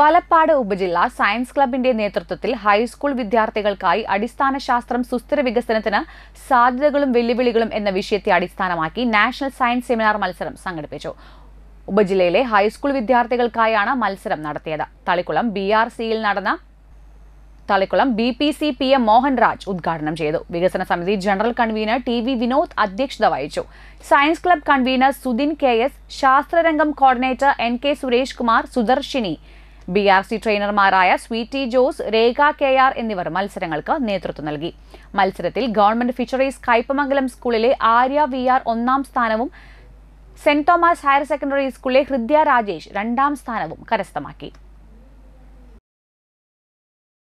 വലപ്പാട് ഉപജില്ല സയൻസ് ക്ലബിന്റെ നേതൃത്വത്തിൽ ഹൈസ്കൂൾ വിദ്യാർത്ഥികൾക്കായി അടിസ്ഥാന ശാസ്ത്രം സുസ്ഥിര വികസനത്തിന് സാധ്യതകളും വെല്ലുവിളികളും എന്ന വിഷയത്തെ അടിസ്ഥാനമാക്കി നാഷണൽ സയൻസ് സെമിനാർ മത്സരം സംഘടിപ്പിച്ചു ഉപജില്ലയിലെ ഹൈസ്കൂൾ വിദ്യാർത്ഥികൾക്കായാണ് മത്സരം നടത്തിയത് തളിക്കുളം ബി ആർ സിയിൽ നടന്ന Thalikkulam B P C P M Mohan Raj ഉദ്ഘാടനം ചെയ്തു വികസന സമിതി general convener T V Vinod അധ്യക്ഷത വഹിച്ചു science club convener Sudin K S ശാസ്ത്രരംഗം coordinator N K Suresh Kumar Sudarshini B R C ട്രെയിനർമാരായ സ്വീറ്റി ജോസ് രേഖ കെ ആർ എന്നിവർ മത്സരങ്ങൾക്ക് നേതൃത്വം നൽകി മത്സരത്തിൽ ഗവൺമെന്റ് ഫിഷറീസ് കയ്പമംഗലം സ്കൂളിലെ ആര്യ വി ആർ ഒന്നാം സ്ഥാനവും സെന്റ് തോമസ് ഹയർ സെക്കൻഡറി സ്കൂളിലെ ഹൃദ്യ രാജേഷ് രണ്ടാം സ്ഥാനവും കരസ്ഥമാക്കി